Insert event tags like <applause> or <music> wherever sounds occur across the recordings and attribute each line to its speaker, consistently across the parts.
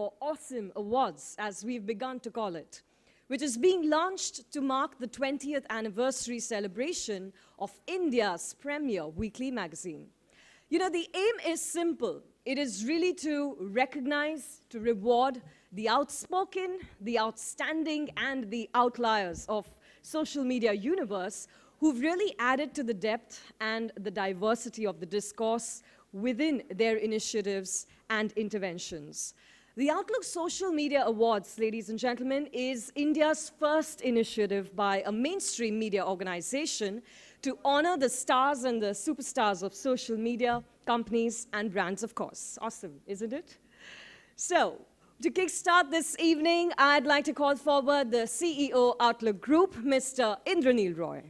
Speaker 1: or Awesome Awards, as we've begun to call it, which is being launched to mark the 20th anniversary celebration of India's premier weekly magazine. You know, the aim is simple. It is really to recognize, to reward the outspoken, the outstanding, and the outliers of social media universe who've really added to the depth and the diversity of the discourse within their initiatives and interventions. The Outlook Social Media Awards, ladies and gentlemen, is India's first initiative by a mainstream media organization to honor the stars and the superstars of social media, companies, and brands, of course. Awesome, isn't it? So, to kickstart this evening, I'd like to call forward the CEO Outlook Group, Mr. Indranil
Speaker 2: Roy.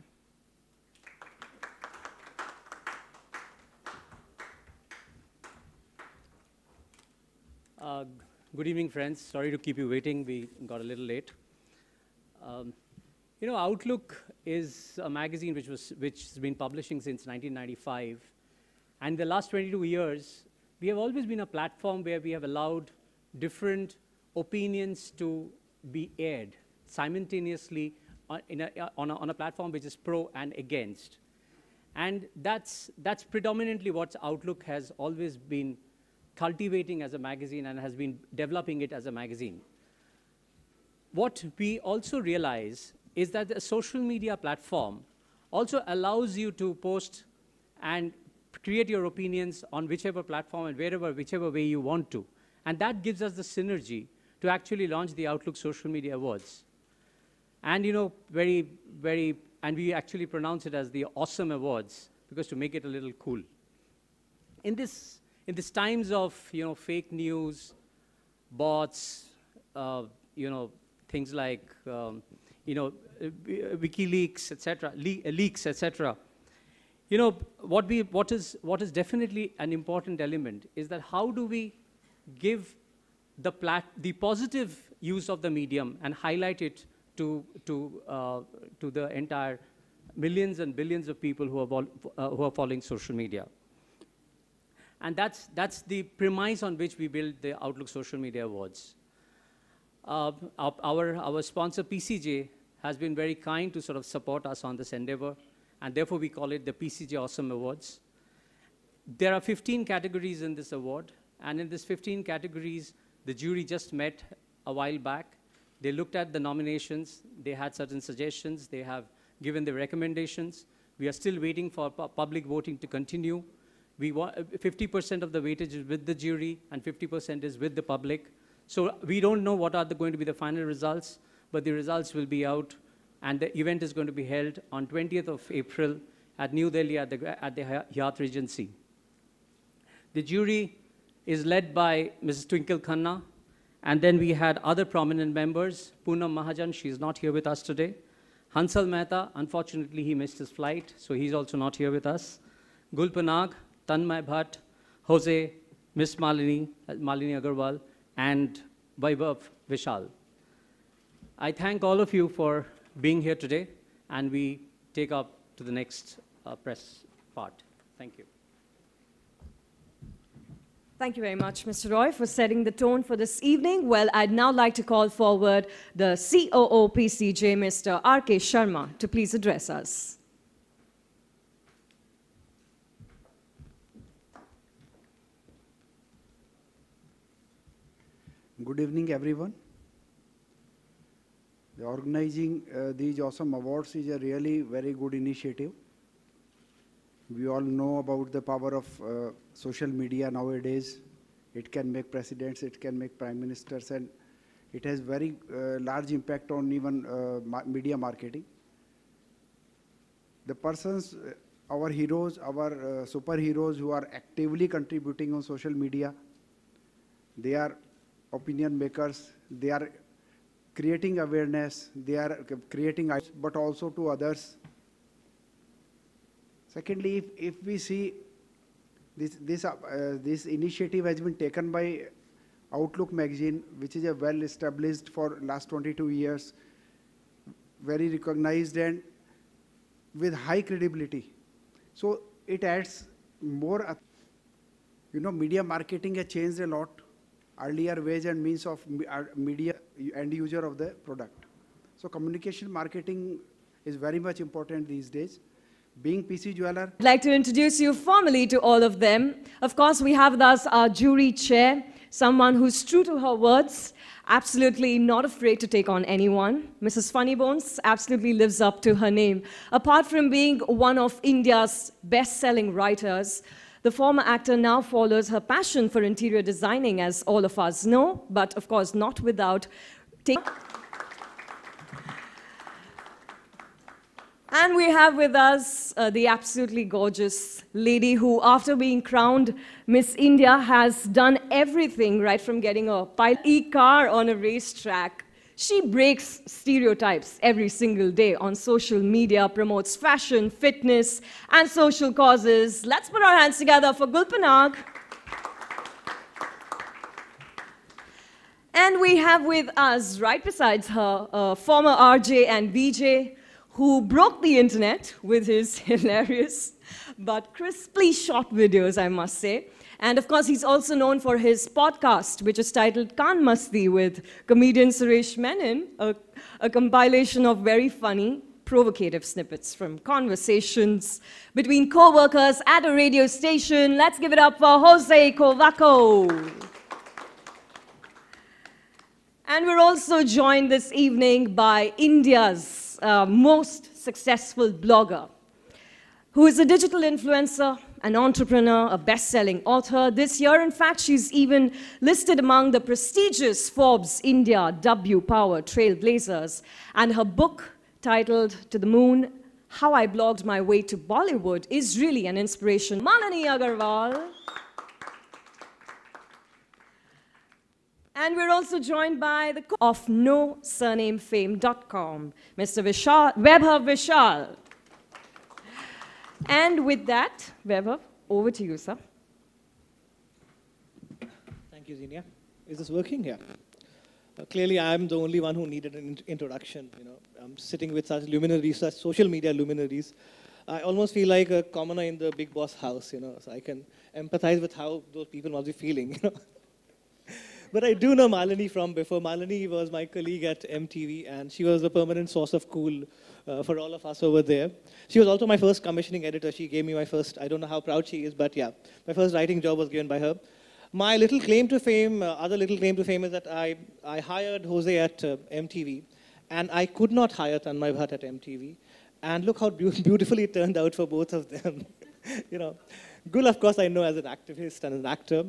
Speaker 2: Uh, Good evening, friends. Sorry to keep you waiting. We got a little late. Um, you know, Outlook is a magazine which, was, which has been publishing since 1995. And the last 22 years, we have always been a platform where we have allowed different opinions to be aired simultaneously on, a, on, a, on a platform which is pro and against. And that's, that's predominantly what Outlook has always been cultivating as a magazine and has been developing it as a magazine. What we also realize is that the social media platform also allows you to post and create your opinions on whichever platform and wherever, whichever way you want to. And that gives us the synergy to actually launch the Outlook Social Media Awards. And you know, very, very, and we actually pronounce it as the Awesome Awards because to make it a little cool. In this in these times of you know fake news, bots, uh, you know things like um, you know uh, WikiLeaks, etc., le uh, leaks, etc. You know what we what is what is definitely an important element is that how do we give the plat the positive use of the medium and highlight it to to uh, to the entire millions and billions of people who are, uh, who are following social media. And that's, that's the premise on which we build the Outlook Social Media Awards. Uh, our, our sponsor, PCJ, has been very kind to sort of support us on this endeavor, and therefore we call it the PCJ Awesome Awards. There are 15 categories in this award, and in these 15 categories, the jury just met a while back. They looked at the nominations, they had certain suggestions, they have given their recommendations. We are still waiting for pu public voting to continue. We want 50% of the weightage is with the jury and 50% is with the public. So we don't know what are the, going to be the final results, but the results will be out, and the event is going to be held on 20th of April at New Delhi at the, at the Hyatt Regency. The jury is led by Mrs. Twinkle Khanna, and then we had other prominent members, Poonam Mahajan, she's not here with us today. Hansal Mehta, unfortunately he missed his flight, so he's also not here with us. Gulpanag, Tanmay Bhatt, Jose, Miss Malini, Malini Agarwal, and Vaibhav Vishal. I thank all of you for being here today, and we take up to the next uh, press part. Thank you.
Speaker 1: Thank you very much, Mr. Roy, for setting the tone for this evening. Well, I'd now like to call forward the COO PCJ, Mr. R.K. Sharma, to please address
Speaker 3: us. Good evening, everyone. The organizing uh, these awesome awards is a really very good initiative. We all know about the power of uh, social media nowadays. It can make presidents, it can make prime ministers, and it has very uh, large impact on even uh, ma media marketing. The persons, uh, our heroes, our uh, superheroes who are actively contributing on social media, they are opinion makers, they are creating awareness, they are creating, but also to others. Secondly, if, if we see this, this, uh, this initiative has been taken by Outlook magazine, which is a well established for last 22 years, very recognized and with high credibility. So it adds more, you know, media marketing has changed a lot earlier ways and means of uh, media end user of the product. So communication marketing is very much important these days. Being PC jeweler. I'd like to
Speaker 1: introduce you formally to all of them. Of course, we have thus our jury chair, someone who's true to her words, absolutely not afraid to take on anyone. Mrs. Funny Bones absolutely lives up to her name. Apart from being one of India's best-selling writers, the former actor now follows her passion for interior designing, as all of us know, but of course not without taking. And we have with us uh, the absolutely gorgeous lady who, after being crowned Miss India, has done everything right from getting a pile E car on a racetrack she breaks stereotypes every single day on social media, promotes fashion, fitness, and social causes. Let's put our hands together for Gulpanag. And we have with us, right besides her, uh, former RJ and BJ, who broke the internet with his <laughs> hilarious but crisply shot videos, I must say. And of course, he's also known for his podcast, which is titled Khan Masti with comedian Suresh Menon, a, a compilation of very funny, provocative snippets from conversations between co-workers at a radio station. Let's give it up for Jose Covaco. And we're also joined this evening by India's uh, most successful blogger, who is a digital influencer, an entrepreneur, a best-selling author. This year, in fact, she's even listed among the prestigious Forbes India W Power Trailblazers. And her book, titled To the Moon, How I Blogged My Way to Bollywood, is really an inspiration. Malani Agarwal. And we're also joined by the co of noSurnameFame.com, Mr. Vishal, Webhav Vishal. And with that, Webhav, over to you, sir.
Speaker 4: Thank you, Zinia. Is this working? Yeah. Uh, clearly, I'm the only one who needed an in introduction. You know, I'm sitting with such luminaries, such social media luminaries. I almost feel like a commoner in the big boss house, you know, so I can empathize with how those people must be feeling, <laughs> you know but I do know Malini from before. Malini was my colleague at MTV, and she was the permanent source of cool uh, for all of us over there. She was also my first commissioning editor. She gave me my first, I don't know how proud she is, but yeah, my first writing job was given by her. My little claim to fame, uh, other little claim to fame is that I, I hired Jose at uh, MTV, and I could not hire Tanmay Bhatt at MTV. And look how be <laughs> beautifully it turned out for both of them. <laughs> you know, Gul, of course, I know as an activist and an actor.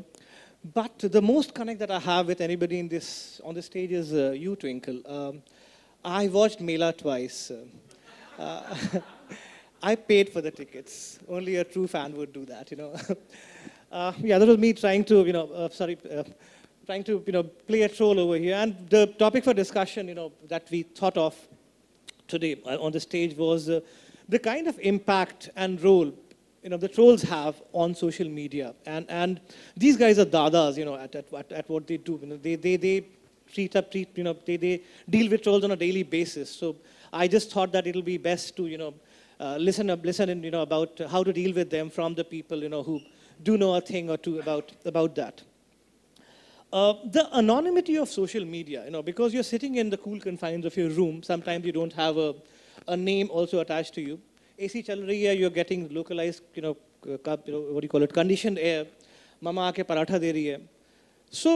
Speaker 4: But the most connect that I have with anybody in this, on the stage is uh, you, Twinkle. Um, I watched Mela twice. Uh, <laughs> I paid for the tickets. Only a true fan would do that, you know. <laughs> uh, yeah, that was me trying to, you know, uh, sorry, uh, trying to, you know, play a troll over here. And the topic for discussion, you know, that we thought of today uh, on the stage was the kind of impact and role you know, the trolls have on social media. And, and these guys are dadas, you know, at, at, at what they do. You know, they, they, they treat up, treat, you know, they, they deal with trolls on a daily basis. So I just thought that it'll be best to, you know, uh, listen, up, listen, in, you know, about how to deal with them from the people, you know, who do know a thing or two about, about that. Uh, the anonymity of social media, you know, because you're sitting in the cool confines of your room, sometimes you don't have a, a name also attached to you. AC चल रही है you are getting localize you know what do you call it conditioned air mama aake paratha de rahi hai so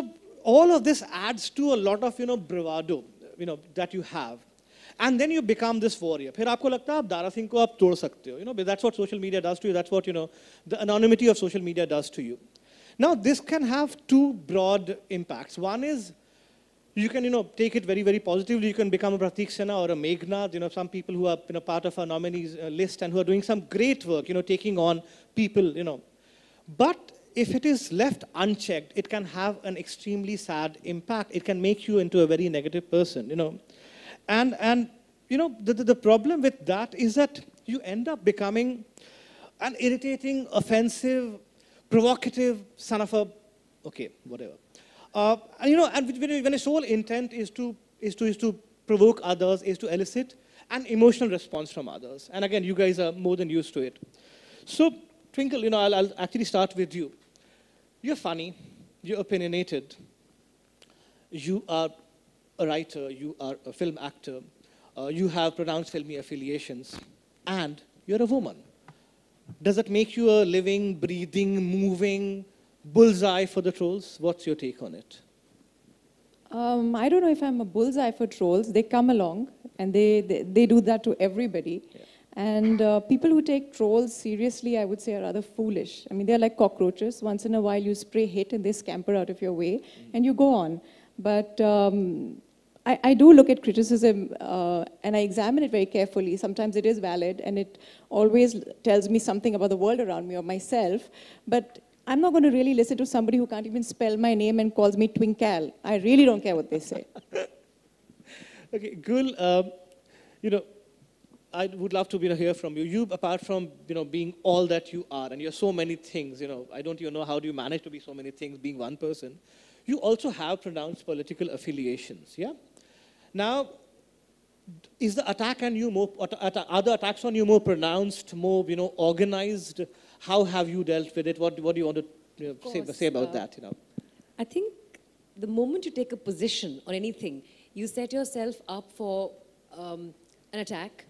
Speaker 4: all of this adds to a lot of you know bravado you know that you have and then you become this warrior फिर आपको लगता है आप दारा सिंह को आप तोड़ सकते हो you know that's what social media does to you that's what you know the anonymity of social media does to you now this can have two broad impacts one is you can, you know, take it very, very positively. You can become a Pratik Sena or a Meghnad, you know, some people who are, you know, part of our nominees uh, list and who are doing some great work, you know, taking on people, you know. But if it is left unchecked, it can have an extremely sad impact. It can make you into a very negative person, you know. And, and you know, the, the, the problem with that is that you end up becoming an irritating, offensive, provocative son of a, okay, whatever. Uh, and, you know, and when a sole intent is to, is, to, is to provoke others, is to elicit an emotional response from others. And again, you guys are more than used to it. So, Twinkle, you know, I'll, I'll actually start with you. You're funny, you're opinionated, you are a writer, you are a film actor, uh, you have pronounced filmy affiliations, and you're a woman. Does that make you a living, breathing, moving, bullseye for the trolls? What's your take on it?
Speaker 5: Um, I don't know if I'm a bullseye for trolls. They come along and they, they, they do that to everybody. Yeah. And uh, people who take trolls seriously, I would say, are rather foolish. I mean, they're like cockroaches. Once in a while, you spray hate and they scamper out of your way, mm and you go on. But um, I, I, do look at criticism uh, and I examine it very carefully. Sometimes it is valid and it always tells me something about the world around me or myself. But I'm not going to really listen to somebody who can't even spell my name and calls me Twinkle. I really don't care what they say. <laughs>
Speaker 4: okay, Gul, um, you know, I would love to you know, hear from you. You, apart from you know being all that you are, and you're so many things. You know, I don't even know how do you manage to be so many things, being one person. You also have pronounced political affiliations. Yeah. Now, is the attack on you more? Are the attacks on you more pronounced, more you know organized? how have you dealt with it? What, what do you want to you know, say, say, about uh, that? You know,
Speaker 5: I think the moment you take a position on anything, you set yourself up for um, an attack,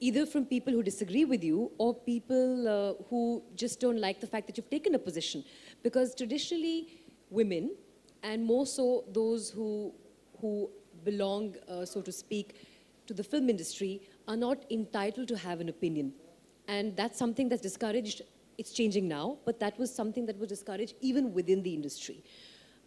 Speaker 5: either from people who disagree with you or people uh, who just don't like the fact that you've taken a position. Because traditionally, women, and more so those who, who belong, uh, so to speak, to the film industry, are not entitled to have an opinion. And that's something that's discouraged. It's changing now, but that was something that was discouraged even within the industry.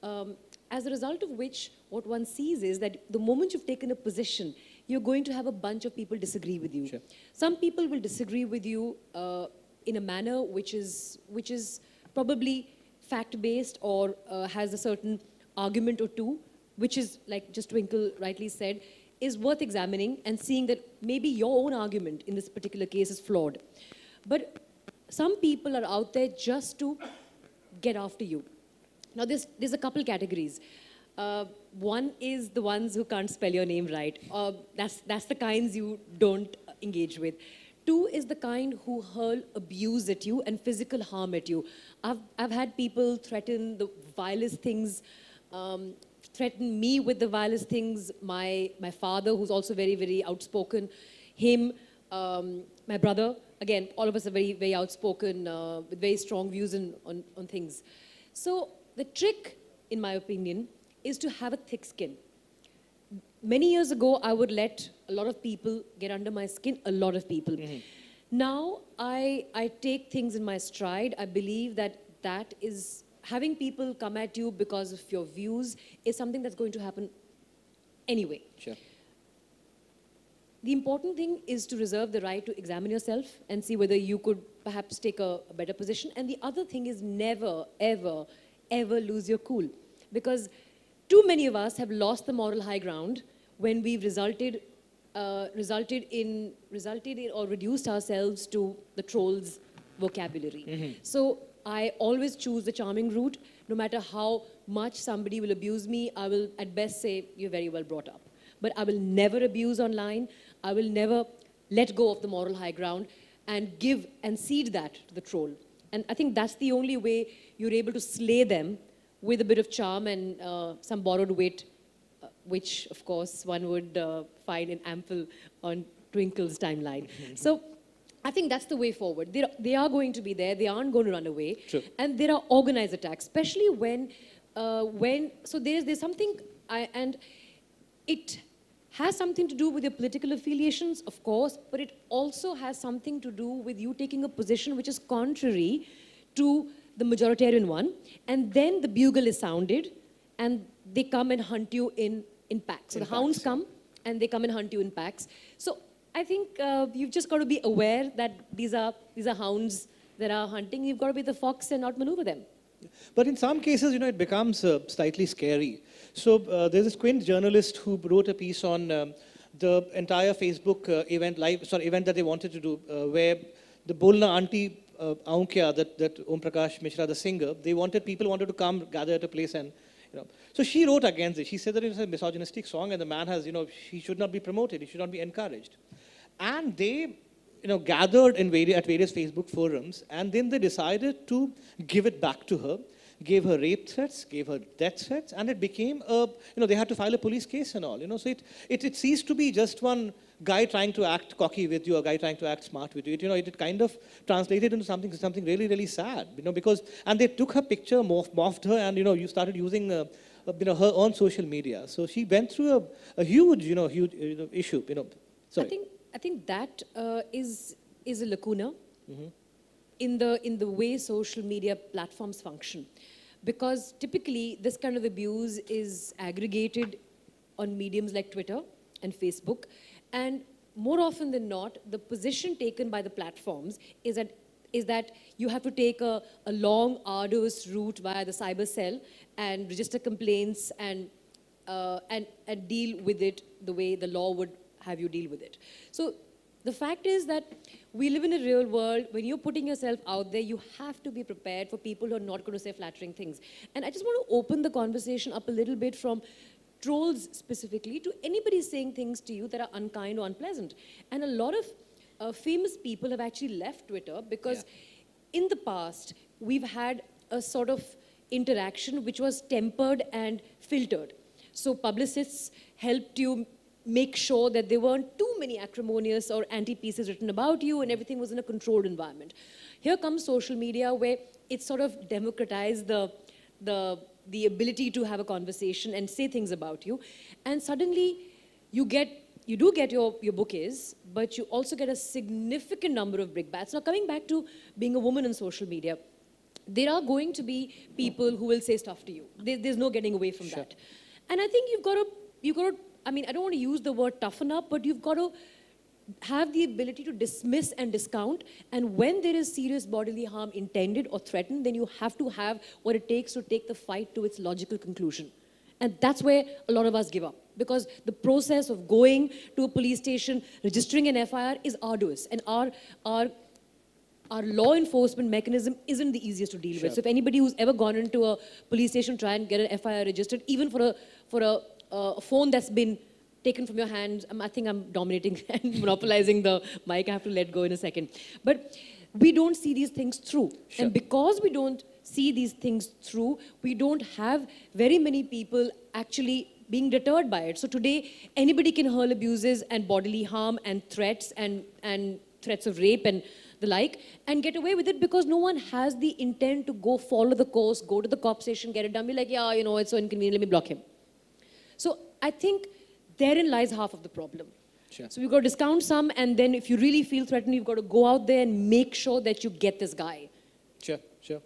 Speaker 5: Um, as a result of which, what one sees is that the moment you've taken a position, you're going to have a bunch of people disagree with you. Sure. Some people will disagree with you uh, in a manner which is, which is probably fact-based or uh, has a certain argument or two, which is, like just Twinkle rightly said, is worth examining and seeing that maybe your own argument in this particular case is flawed. But some people are out there just to get after you. Now, there's, there's a couple categories. Uh, one is the ones who can't spell your name right. Uh, that's, that's the kinds you don't engage with. Two is the kind who hurl abuse at you and physical harm at you. I've, I've had people threaten the vilest things um, Threaten me with the vilest things. My, my father, who's also very, very outspoken, him, um, my brother, again, all of us are very, very outspoken uh, with very strong views in, on, on things. So the trick, in my opinion, is to have a thick skin. Many years ago, I would let a lot of people get under my skin, a lot of people. Mm -hmm. Now I, I take things in my stride. I believe that that is having people come at you because of your views is something that's going to happen anyway. Sure. The important thing is to reserve the right to examine yourself and see whether you could perhaps take a, a better position. And the other thing is never, ever, ever lose your cool. Because too many of us have lost the moral high ground when we've resulted, uh, resulted, in, resulted in or reduced ourselves to the troll's vocabulary. Mm -hmm. So I always choose the charming route. No matter how much somebody will abuse me, I will at best say, you're very well brought up. But I will never abuse online. I will never let go of the moral high ground and give and cede that to the troll. And I think that's the only way you're able to slay them with a bit of charm and uh, some borrowed wit, uh, which, of course, one would uh, find in ample on Twinkle's timeline. so I think that's the way forward. They're, they are going to be there. They aren't going to run away. True. And there are organized attacks, especially when, uh, when so there's, there's something, I, and it has something to do with your political affiliations, of course, but it also has something to do with you taking a position which is contrary to the majoritarian one. And then the bugle is sounded, and they come and hunt you in, in packs. So in the packs. hounds come, and they come and hunt you in packs. So I think uh, you've just got to be aware that these are, these are hounds that are hunting. You've got to be the fox and not maneuver them.
Speaker 4: But in some cases, you know, it becomes uh, slightly scary. So uh, there's this quaint journalist who wrote a piece on um, the entire Facebook uh, event, live, sorry, event that they wanted to do, uh, where the Bolna auntie uh, that, that Om Prakash Mishra, the singer, they wanted, people wanted to come gather at a place and, you know. So she wrote against it. She said that it was a misogynistic song and the man has, you know, he should not be promoted. He should not be encouraged. And they you know, gathered in various, at various Facebook forums, and then they decided to give it back to her, gave her rape threats, gave her death threats, and it became a, you know, they had to file a police case and all, you know, so it, it, it ceased to be just one guy trying to act cocky with you, a guy trying to act smart with you, it, you know, it, it kind of translated into something, something really, really sad, you know, because, and they took her picture, morph, morphed her, and, you know, you started using, uh, uh you know, her on social media. So she went through a, a huge, you know, huge you uh, know, issue, you know, sorry.
Speaker 5: I think that uh, is is a lacuna mm -hmm. in the in the way social media platforms function, because typically this kind of abuse is aggregated on mediums like Twitter and Facebook, and more often than not, the position taken by the platforms is that is that you have to take a, a long, arduous route via the cyber cell and register complaints and, uh, and, and deal with it the way the law would have you deal with it. So the fact is that we live in a real world. When you're putting yourself out there, you have to be prepared for people who are not going to say flattering things. And I just want to open the conversation up a little bit from trolls specifically to anybody saying things to you that are unkind or unpleasant. And a lot of uh, famous people have actually left Twitter because yeah. in the past, we've had a sort of interaction which was tempered and filtered. So publicists helped you make sure that there weren't too many acrimonious or anti pieces written about you and everything was in a controlled environment. Here comes social media where it sort of democratized the, the, the ability to have a conversation and say things about you. And suddenly you get you do get your, your book is, but you also get a significant number of brickbats. Now, coming back to being a woman in social media, there are going to be people who will say stuff to you. There, there's no getting away from sure. that. And I think you've got to you've got to I mean, I don't want to use the word toughen up, but you've got to have the ability to dismiss and discount. And when there is serious bodily harm intended or threatened, then you have to have what it takes to take the fight to its logical conclusion. And that's where a lot of us give up because the process of going to a police station, registering an FIR is arduous. And our, our, our law enforcement mechanism isn't the easiest to deal sure. with. So if anybody who's ever gone into a police station, try and get an FIR registered, even for a, for a uh, a phone that's been taken from your hands. Um, I think I'm dominating <laughs> and monopolizing the mic. I have to let go in a second. But we don't see these things through. Sure. And because we don't see these things through, we don't have very many people actually being deterred by it. So today, anybody can hurl abuses and bodily harm and threats and, and threats of rape and the like and get away with it because no one has the intent to go follow the course, go to the cop station, get it done, be like, yeah, you know, it's so inconvenient, let me block him. So I think therein lies half of the problem. Sure. So we've got to discount some, and then if you really feel threatened, you've got to go out there and make sure that you get this guy.
Speaker 4: Sure, sure.